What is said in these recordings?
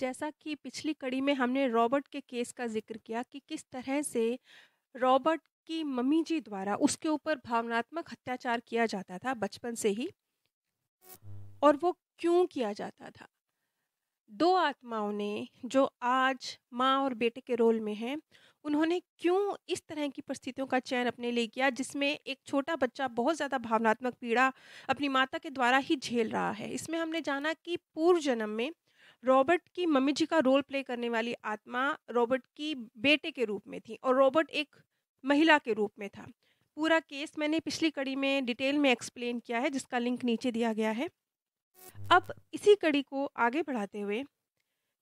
जैसा कि पिछली कड़ी में हमने रॉबर्ट के केस का जिक्र किया कि किस तरह से रॉबर्ट की मम्मी जी द्वारा उसके ऊपर भावनात्मक अत्याचार किया जाता था बचपन से ही और वो क्यों किया जाता था दो आत्माओं ने जो आज माँ और बेटे के रोल में हैं उन्होंने क्यों इस तरह की परिस्थितियों का चयन अपने लिए किया जिसमें एक छोटा बच्चा बहुत ज़्यादा भावनात्मक पीड़ा अपनी माता के द्वारा ही झेल रहा है इसमें हमने जाना कि पूर्व जन्म में रॉबर्ट की मम्मी जी का रोल प्ले करने वाली आत्मा रॉबर्ट की बेटे के रूप में थी और रॉबर्ट एक महिला के रूप में था पूरा केस मैंने पिछली कड़ी में डिटेल में एक्सप्लेन किया है जिसका लिंक नीचे दिया गया है अब इसी कड़ी को आगे बढ़ाते हुए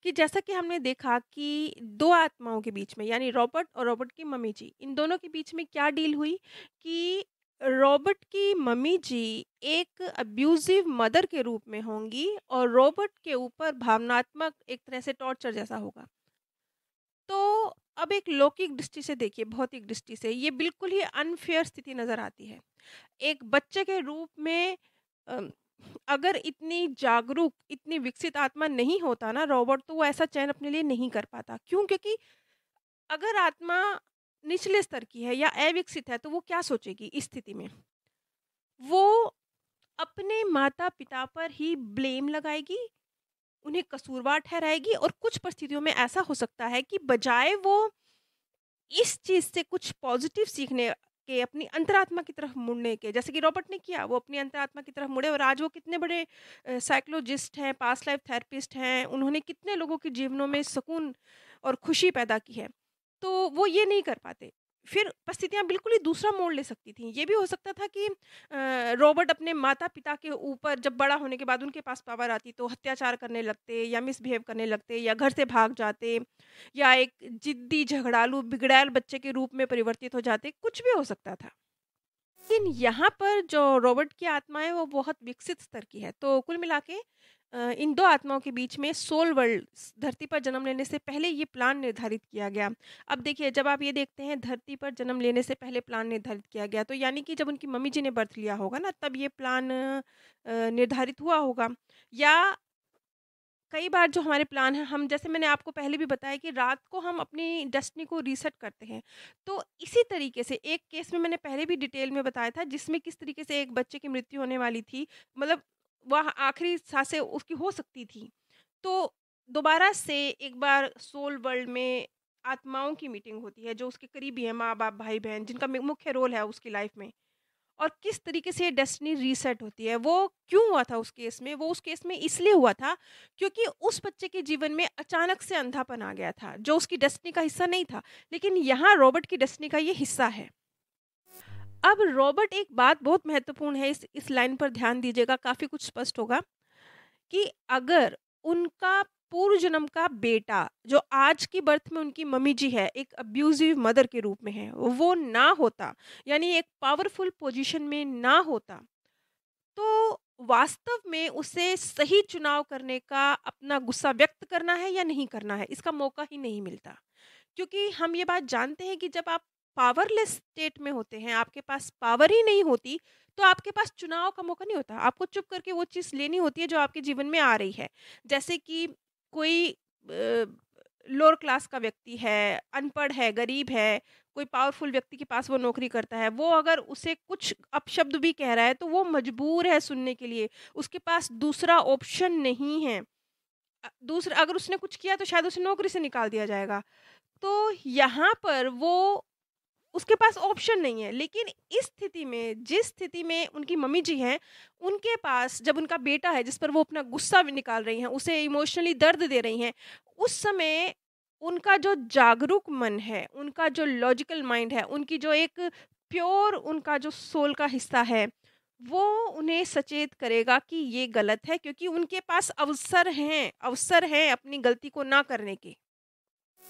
कि जैसा कि हमने देखा कि दो आत्माओं के बीच में यानी रॉबर्ट और रॉबर्ट की मम्मी जी इन दोनों के बीच में क्या डील हुई कि रॉबर्ट की मम्मी जी एक अब्यूजिव मदर के रूप में होंगी और रॉबर्ट के ऊपर भावनात्मक एक तरह से टॉर्चर जैसा होगा तो अब एक लौकिक दृष्टि से देखिए भौतिक दृष्टि से ये बिल्कुल ही अनफेयर स्थिति नज़र आती है एक बच्चे के रूप में अगर इतनी जागरूक इतनी विकसित आत्मा नहीं होता ना रॉबर्ट तो वो ऐसा चयन अपने लिए नहीं कर पाता क्यों क्योंकि अगर आत्मा निचले स्तर की है या अविकसित है तो वो क्या सोचेगी इस स्थिति में वो अपने माता पिता पर ही ब्लेम लगाएगी उन्हें कसूरवार ठहराएगी और कुछ परिस्थितियों में ऐसा हो सकता है कि बजाय वो इस चीज़ से कुछ पॉजिटिव सीखने के अपनी अंतरात्मा की तरफ मुड़ने के जैसे कि रॉबर्ट ने किया वो अपनी अंतरात्मा की तरफ मुड़े और आज वो कितने बड़े साइकोलॉजिस्ट हैं पास्ट लाइफ थेरेपिस्ट हैं उन्होंने कितने लोगों के जीवनों में सुकून और खुशी पैदा की है तो वो ये नहीं कर पाते फिर परिस्थितियाँ बिल्कुल ही दूसरा मोड़ ले सकती थी ये भी हो सकता था कि रॉबर्ट अपने माता पिता के ऊपर जब बड़ा होने के बाद उनके पास पावर आती तो अत्याचार करने लगते या मिसबिहेव करने लगते या घर से भाग जाते या एक जिद्दी झगड़ालू बिगड़ैल बच्चे के रूप में परिवर्तित हो जाते कुछ भी हो सकता था लेकिन यहाँ पर जो रॉबर्ट की आत्मा है वो बहुत विकसित स्तर की है तो कुल मिला के इन दो आत्माओं के बीच में सोल वर्ल्ड धरती पर जन्म लेने से पहले ये प्लान निर्धारित किया गया अब देखिए जब आप ये देखते हैं धरती पर जन्म लेने से पहले प्लान निर्धारित किया गया तो यानी कि जब उनकी मम्मी जी ने बर्थ लिया होगा ना तब ये प्लान निर्धारित हुआ होगा या कई बार जो हमारे प्लान हैं हम जैसे मैंने आपको पहले भी बताया कि रात को हम अपनी डेस्टनी को रीसेट करते हैं तो इसी तरीके से एक केस में मैंने पहले भी डिटेल में बताया था जिसमें किस तरीके से एक बच्चे की मृत्यु होने वाली थी मतलब वह आखिरी सांसें उसकी हो सकती थी तो दोबारा से एक बार सोल वर्ल्ड में आत्माओं की मीटिंग होती है जो उसके करीबी हैं माँ बाप भाई बहन जिनका मुख्य रोल है उसकी लाइफ में और किस तरीके से डेस्टिनी रीसेट होती है वो क्यों हुआ था उस केस में वो उस केस में इसलिए हुआ था क्योंकि उस बच्चे के जीवन में अचानक से अंधापन आ गया था जो उसकी डेस्टिनी का हिस्सा नहीं था लेकिन यहाँ रॉबर्ट की डेस्टिनी का ये हिस्सा है अब रॉबर्ट एक बात बहुत महत्वपूर्ण है इस इस लाइन पर ध्यान दीजिएगा काफी कुछ स्पष्ट होगा कि अगर उनका पूर्व जन्म का बेटा जो आज की बर्थ में उनकी मम्मी जी है एक अब्यूजिव मदर के रूप में है वो ना होता यानी एक पावरफुल पोजीशन में ना होता तो वास्तव में उसे सही चुनाव करने का अपना गुस्सा व्यक्त करना है या नहीं करना है इसका मौका ही नहीं मिलता क्योंकि हम ये बात जानते हैं कि जब आप पावरलेस स्टेट में होते हैं आपके पास पावर ही नहीं होती तो आपके पास चुनाव का मौका नहीं होता आपको चुप करके वो चीज़ लेनी होती है जो आपके जीवन में आ रही है जैसे कि कोई लोअर क्लास का व्यक्ति है अनपढ़ है गरीब है कोई पावरफुल व्यक्ति के पास वो नौकरी करता है वो अगर उसे कुछ अपशब्द भी कह रहा है तो वो मजबूर है सुनने के लिए उसके पास दूसरा ऑप्शन नहीं है दूसरा अगर उसने कुछ किया तो शायद उसे नौकरी से निकाल दिया जाएगा तो यहाँ पर वो उसके पास ऑप्शन नहीं है लेकिन इस स्थिति में जिस स्थिति में उनकी मम्मी जी हैं उनके पास जब उनका बेटा है जिस पर वो अपना गुस्सा निकाल रही हैं उसे इमोशनली दर्द दे रही हैं उस समय उनका जो जागरूक मन है उनका जो लॉजिकल माइंड है उनकी जो एक प्योर उनका जो सोल का हिस्सा है वो उन्हें सचेत करेगा कि ये गलत है क्योंकि उनके पास अवसर हैं अवसर हैं अपनी गलती को ना करने के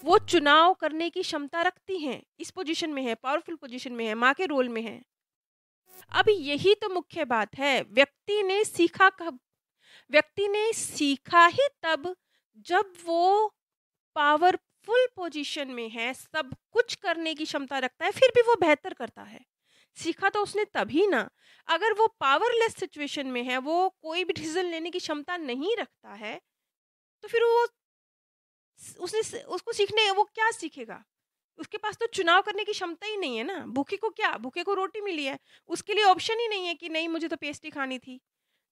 वो चुनाव करने की क्षमता रखती हैं इस पोजीशन में है पावरफुल पोजीशन में है माँ के रोल में है अब यही तो मुख्य बात है व्यक्ति ने सीखा कब व्यक्ति ने सीखा ही तब जब वो पावरफुल पोजीशन में है सब कुछ करने की क्षमता रखता है फिर भी वो बेहतर करता है सीखा तो उसने तभी ना अगर वो पावरलेस सिचुएशन में है वो कोई भी डिसीजन लेने की क्षमता नहीं रखता है तो फिर वो उसने उसको सीखने वो क्या सीखेगा उसके पास तो चुनाव करने की क्षमता ही नहीं है ना भूखे को क्या भूखे को रोटी मिली है उसके लिए ऑप्शन ही नहीं है कि नहीं मुझे तो पेस्ट्री खानी थी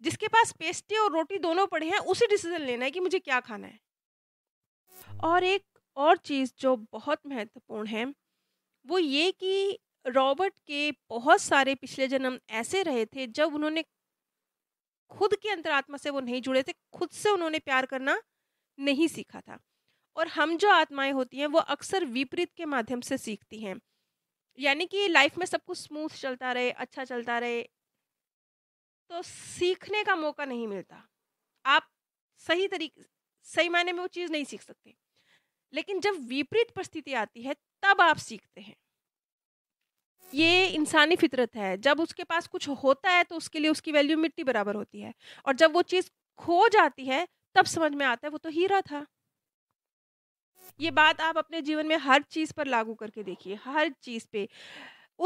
जिसके पास पेस्ट्री और रोटी दोनों पड़े हैं उसे डिसीजन लेना है कि मुझे क्या खाना है और एक और चीज़ जो बहुत महत्वपूर्ण है वो ये कि रॉबर्ट के बहुत सारे पिछले जन्म ऐसे रहे थे जब उन्होंने खुद के अंतरात्मा से वो नहीं जुड़े थे खुद से उन्होंने प्यार करना नहीं सीखा था और हम जो आत्माएं होती हैं वो अक्सर विपरीत के माध्यम से सीखती हैं यानी कि लाइफ में सब कुछ स्मूथ चलता रहे अच्छा चलता रहे तो सीखने का मौका नहीं मिलता आप सही तरीके सही मायने में वो चीज़ नहीं सीख सकते लेकिन जब विपरीत परिस्थिति आती है तब आप सीखते हैं ये इंसानी फितरत है जब उसके पास कुछ होता है तो उसके लिए उसकी वैल्यू मिट्टी बराबर होती है और जब वो चीज़ खो जाती है तब समझ में आता है वो तो हीरा था ये बात आप अपने जीवन में हर चीज़ पर लागू करके देखिए हर चीज़ पे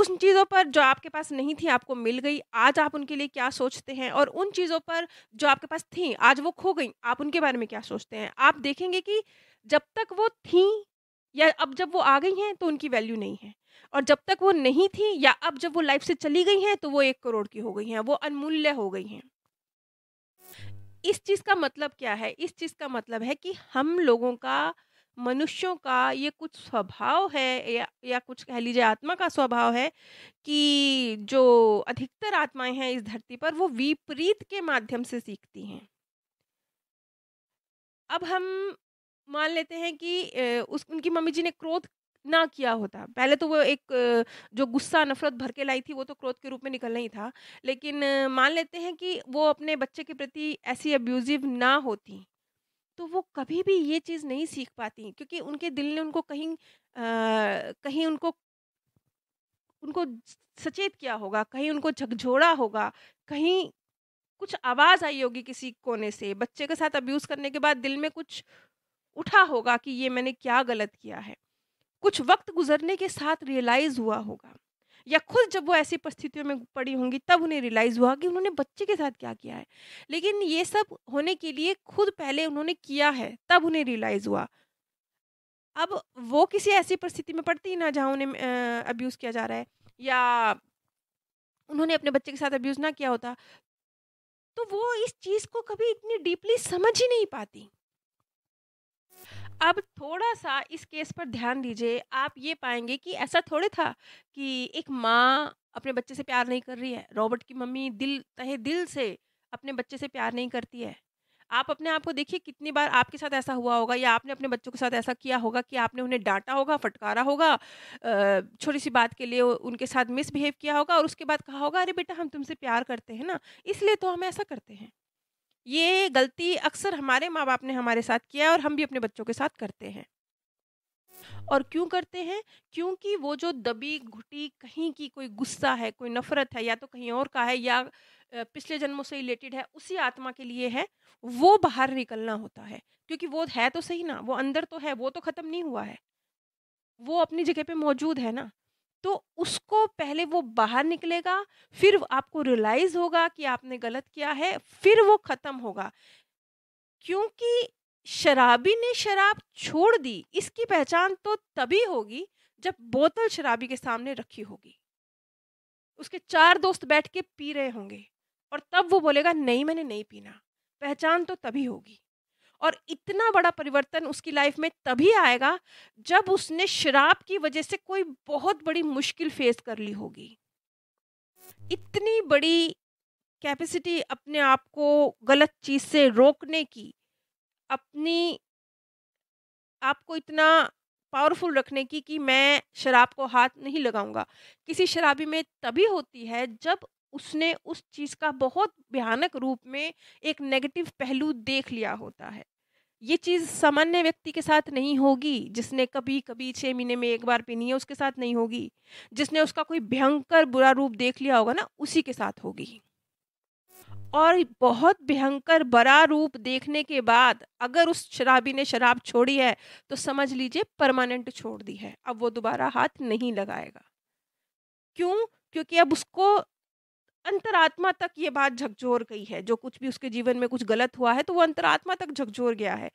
उन चीज़ों पर जो आपके पास नहीं थी आपको मिल गई आज आप उनके लिए क्या सोचते हैं और उन चीज़ों पर जो आपके पास थी आज वो खो गई आप उनके बारे में क्या सोचते हैं आप देखेंगे कि जब तक वो थी या अब जब वो आ गई हैं तो उनकी वैल्यू नहीं है और जब तक वो नहीं थी या अब जब वो लाइफ से चली गई हैं तो वो एक करोड़ की हो गई हैं वो अनमूल्य हो गई हैं इस चीज़ का मतलब क्या है इस चीज़ का मतलब है कि हम लोगों का मनुष्यों का ये कुछ स्वभाव है या या कुछ कह लीजिए आत्मा का स्वभाव है कि जो अधिकतर आत्माएं हैं इस धरती पर वो विपरीत के माध्यम से सीखती हैं अब हम मान लेते हैं कि उस उनकी मम्मी जी ने क्रोध ना किया होता पहले तो वो एक जो गुस्सा नफरत भर के लाई थी वो तो क्रोध के रूप में निकलना ही था लेकिन मान लेते हैं कि वो अपने बच्चे के प्रति ऐसी अब्यूजिव ना होती तो वो कभी भी ये चीज़ नहीं सीख पाती क्योंकि उनके दिल ने उनको कहीं आ, कहीं उनको उनको सचेत किया होगा कहीं उनको झकझोड़ा होगा कहीं कुछ आवाज़ आई होगी किसी कोने से बच्चे के साथ अब्यूज़ करने के बाद दिल में कुछ उठा होगा कि ये मैंने क्या गलत किया है कुछ वक्त गुजरने के साथ रियलाइज़ हुआ होगा या खुद जब वो ऐसी परिस्थितियों में पड़ी होंगी तब उन्हें रियलाइज़ हुआ कि उन्होंने बच्चे के साथ क्या किया है लेकिन ये सब होने के लिए खुद पहले उन्होंने किया है तब उन्हें रियलाइज़ हुआ अब वो किसी ऐसी परिस्थिति में पड़ती ही ना जहाँ उन्हें अब्यूज़ किया जा रहा है या उन्होंने अपने बच्चे के साथ अब्यूज़ ना किया होता तो वो इस चीज़ को कभी इतनी डीपली समझ ही नहीं पाती अब थोड़ा सा इस केस पर ध्यान दीजिए आप ये पाएंगे कि ऐसा थोड़े था कि एक माँ अपने बच्चे से प्यार नहीं कर रही है रॉबर्ट की मम्मी दिल तहे दिल से अपने बच्चे से प्यार नहीं करती है आप अपने आप को देखिए कितनी बार आपके साथ ऐसा हुआ होगा या आपने अपने बच्चों के साथ ऐसा किया होगा कि आपने उन्हें डांटा होगा फटकारा होगा छोटी सी बात के लिए उनके साथ मिसबिहेव किया होगा और उसके बाद कहा होगा अरे बेटा हम तुमसे प्यार करते हैं ना इसलिए तो हम ऐसा करते हैं ये गलती अक्सर हमारे माँ बाप ने हमारे साथ किया है और हम भी अपने बच्चों के साथ करते हैं और क्यों करते हैं क्योंकि वो जो दबी घुटी कहीं की कोई गुस्सा है कोई नफरत है या तो कहीं और का है या पिछले जन्मों से रिलेटेड है उसी आत्मा के लिए है वो बाहर निकलना होता है क्योंकि वो है तो सही ना वो अंदर तो है वो तो ख़त्म नहीं हुआ है वो अपनी जगह पे मौजूद है ना तो उसको पहले वो बाहर निकलेगा फिर आपको रियलाइज़ होगा कि आपने गलत किया है फिर वो ख़त्म होगा क्योंकि शराबी ने शराब छोड़ दी इसकी पहचान तो तभी होगी जब बोतल शराबी के सामने रखी होगी उसके चार दोस्त बैठ के पी रहे होंगे और तब वो बोलेगा नहीं मैंने नहीं पीना पहचान तो तभी होगी और इतना बड़ा परिवर्तन उसकी लाइफ में तभी आएगा जब उसने शराब की वजह से कोई बहुत बड़ी मुश्किल फेस कर ली होगी इतनी बड़ी कैपेसिटी अपने आप को गलत चीज़ से रोकने की अपनी आपको इतना पावरफुल रखने की कि मैं शराब को हाथ नहीं लगाऊंगा किसी शराबी में तभी होती है जब उसने उस चीज़ का बहुत भयानक रूप में एक नेगेटिव पहलू देख लिया होता है ये चीज़ सामान्य व्यक्ति के साथ नहीं होगी जिसने कभी कभी छः महीने में एक बार पीनी है उसके साथ नहीं होगी जिसने उसका कोई भयंकर बुरा रूप देख लिया होगा ना उसी के साथ होगी और बहुत भयंकर बड़ा रूप देखने के बाद अगर उस शराबी ने शराब छोड़ी है तो समझ लीजिए परमानेंट छोड़ दी है अब वो दोबारा हाथ नहीं लगाएगा क्यों क्योंकि अब उसको अंतरात्मा तक ये बात झकझोर गई है जो कुछ भी उसके जीवन में कुछ गलत हुआ है तो वो अंतरात्मा तक झकझोर गया है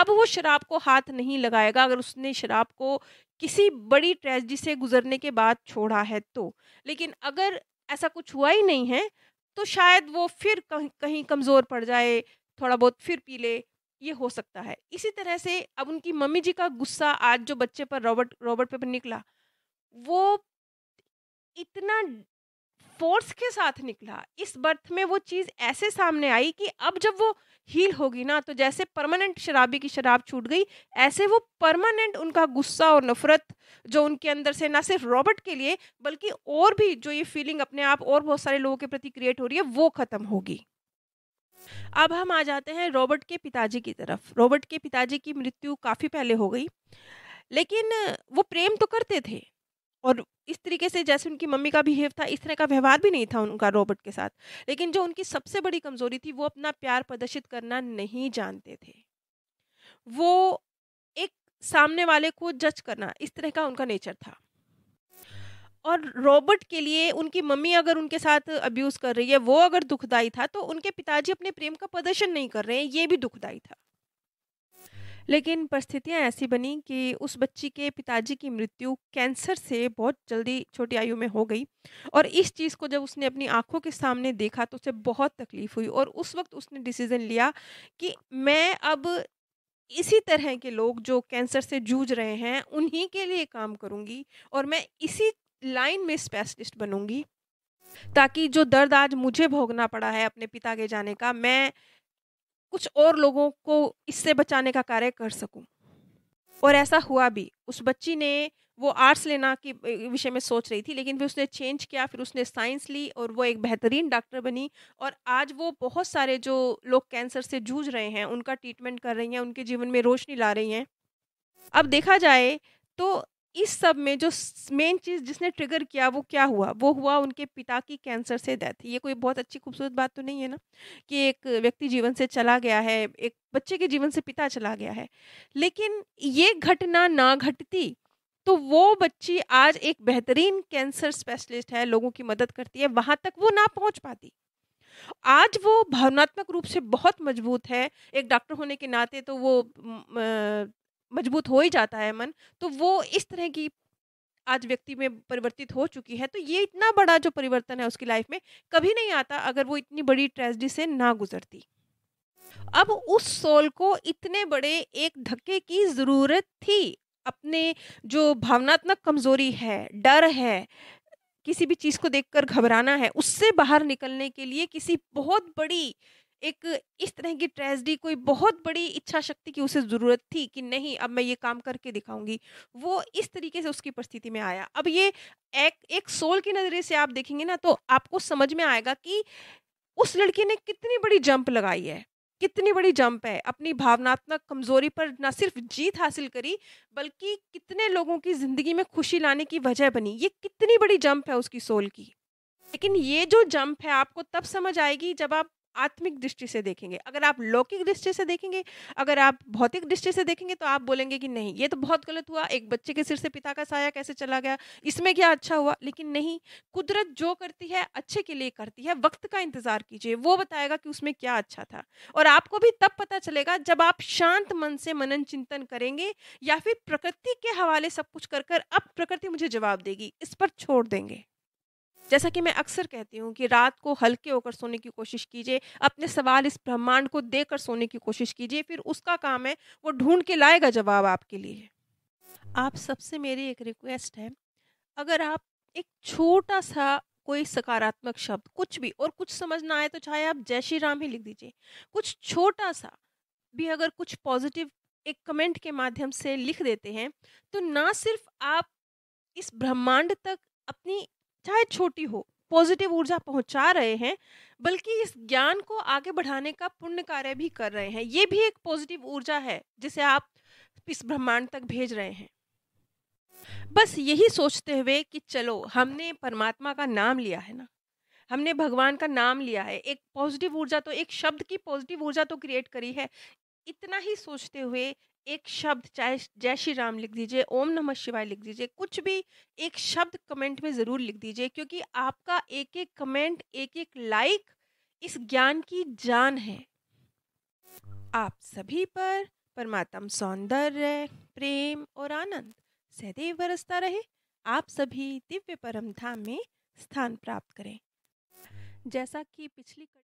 अब वो शराब को हाथ नहीं लगाएगा अगर उसने शराब को किसी बड़ी ट्रेजडी से गुजरने के बाद छोड़ा है तो लेकिन अगर ऐसा कुछ हुआ ही नहीं है तो शायद वो फिर कहीं कहीं कमज़ोर पड़ जाए थोड़ा बहुत फिर पी ले ये हो सकता है इसी तरह से अब उनकी मम्मी जी का गुस्सा आज जो बच्चे पर रॉबर्ट रॉबर्ट पे निकला वो इतना फोर्स के साथ निकला इस बर्थ में वो चीज़ ऐसे सामने आई कि अब जब वो हील होगी ना तो जैसे परमानेंट शराबी की शराब छूट गई ऐसे वो परमानेंट उनका गुस्सा और नफरत जो उनके अंदर से ना सिर्फ रॉबर्ट के लिए बल्कि और भी जो ये फीलिंग अपने आप और बहुत सारे लोगों के प्रति क्रिएट हो रही है वो ख़त्म होगी अब हम आ जाते हैं रॉबर्ट के पिताजी की तरफ रॉबर्ट के पिताजी की मृत्यु काफ़ी पहले हो गई लेकिन वो प्रेम तो करते थे और इस तरीके से जैसे उनकी मम्मी का बिहेव था इस तरह का व्यवहार भी नहीं था उनका रॉबर्ट के साथ लेकिन जो उनकी सबसे बड़ी कमजोरी थी वो अपना प्यार प्रदर्शित करना नहीं जानते थे वो एक सामने वाले को जज करना इस तरह का उनका नेचर था और रॉबर्ट के लिए उनकी मम्मी अगर उनके साथ अब्यूज़ कर रही है वो अगर दुखदाई था तो उनके पिताजी अपने प्रेम का प्रदर्शन नहीं कर रहे हैं ये भी दुखदाई था लेकिन परिस्थितियां ऐसी बनी कि उस बच्ची के पिताजी की मृत्यु कैंसर से बहुत जल्दी छोटी आयु में हो गई और इस चीज़ को जब उसने अपनी आंखों के सामने देखा तो उसे बहुत तकलीफ हुई और उस वक्त उसने डिसीज़न लिया कि मैं अब इसी तरह के लोग जो कैंसर से जूझ रहे हैं उन्हीं के लिए काम करूंगी और मैं इसी लाइन में स्पेशलिस्ट बनूंगी ताकि जो दर्द आज मुझे भोगना पड़ा है अपने पिता के जाने का मैं कुछ और लोगों को इससे बचाने का कार्य कर सकूं और ऐसा हुआ भी उस बच्ची ने वो आर्ट्स लेना के विषय में सोच रही थी लेकिन फिर उसने चेंज किया फिर उसने साइंस ली और वो एक बेहतरीन डॉक्टर बनी और आज वो बहुत सारे जो लोग कैंसर से जूझ रहे हैं उनका ट्रीटमेंट कर रही हैं उनके जीवन में रोशनी ला रही हैं अब देखा जाए तो इस सब में जो मेन चीज़ जिसने ट्रिगर किया वो क्या हुआ वो हुआ उनके पिता की कैंसर से डेथ ये कोई बहुत अच्छी खूबसूरत बात तो नहीं है ना कि एक व्यक्ति जीवन से चला गया है एक बच्चे के जीवन से पिता चला गया है लेकिन ये घटना ना घटती तो वो बच्ची आज एक बेहतरीन कैंसर स्पेशलिस्ट है लोगों की मदद करती है वहाँ तक वो ना पहुँच पाती आज वो भावनात्मक रूप से बहुत मजबूत है एक डॉक्टर होने के नाते तो वो मजबूत हो ही जाता है मन तो वो इस तरह की आज व्यक्ति में परिवर्तित हो चुकी है तो ये इतना बड़ा जो परिवर्तन है उसकी लाइफ में कभी नहीं आता अगर वो इतनी बड़ी ट्रेजडी से ना गुजरती अब उस सोल को इतने बड़े एक धक्के की ज़रूरत थी अपने जो भावनात्मक कमज़ोरी है डर है किसी भी चीज़ को देखकर घबराना है उससे बाहर निकलने के लिए किसी बहुत बड़ी एक इस तरह की ट्रेजडी कोई बहुत बड़ी इच्छा शक्ति की उसे ज़रूरत थी कि नहीं अब मैं ये काम करके दिखाऊंगी वो इस तरीके से उसकी परिस्थिति में आया अब ये एक एक सोल के नज़रिए से आप देखेंगे ना तो आपको समझ में आएगा कि उस लड़की ने कितनी बड़ी जंप लगाई है कितनी बड़ी जंप है अपनी भावनात्मक कमजोरी पर ना सिर्फ जीत हासिल करी बल्कि कितने लोगों की जिंदगी में खुशी लाने की वजह बनी ये कितनी बड़ी जंप है उसकी सोल की लेकिन ये जो जंप है आपको तब समझ आएगी जब आप आत्मिक दृष्टि से देखेंगे अगर आप लौकिक दृष्टि से देखेंगे अगर आप भौतिक दृष्टि से देखेंगे तो आप बोलेंगे कि नहीं ये तो बहुत गलत हुआ एक बच्चे के सिर से पिता का साया कैसे चला गया इसमें क्या अच्छा हुआ लेकिन नहीं कुदरत जो करती है अच्छे के लिए करती है वक्त का इंतजार कीजिए वो बताएगा कि उसमें क्या अच्छा था और आपको भी तब पता चलेगा जब आप शांत मन से मनन चिंतन करेंगे या फिर प्रकृति के हवाले सब कुछ कर कर अब प्रकृति मुझे जवाब देगी इस पर छोड़ देंगे जैसा कि मैं अक्सर कहती हूँ कि रात को हल्के होकर सोने की कोशिश कीजिए अपने सवाल इस ब्रह्मांड को देकर सोने की कोशिश कीजिए फिर उसका काम है वो ढूंढ के लाएगा जवाब आपके लिए आप सबसे मेरी एक रिक्वेस्ट है अगर आप एक छोटा सा कोई सकारात्मक शब्द कुछ भी और कुछ समझ ना आए तो चाहे आप जय श्री राम ही लिख दीजिए कुछ छोटा सा भी अगर कुछ पॉजिटिव एक कमेंट के माध्यम से लिख देते हैं तो ना सिर्फ आप इस ब्रह्मांड तक अपनी चाहे छोटी हो पॉजिटिव ऊर्जा पहुंचा रहे हैं बल्कि इस ज्ञान को आगे बढ़ाने का पुण्य कार्य भी कर रहे हैं ये भी एक पॉजिटिव ऊर्जा है जिसे आप इस ब्रह्मांड तक भेज रहे हैं बस यही सोचते हुए कि चलो हमने परमात्मा का नाम लिया है ना हमने भगवान का नाम लिया है एक पॉजिटिव ऊर्जा तो एक शब्द की पॉजिटिव ऊर्जा तो क्रिएट करी है इतना ही सोचते हुए एक शब्द चाहे जय श्री राम लिख दीजिए ओम नमः शिवाय लिख दीजिए कुछ भी एक शब्द कमेंट में ज़रूर लिख दीजिए क्योंकि आपका एक एक कमेंट एक एक लाइक इस ज्ञान की जान है आप सभी पर परमात्म सौंदर्य प्रेम और आनंद सदैव बरसता रहे आप सभी दिव्य परम धाम में स्थान प्राप्त करें जैसा कि पिछली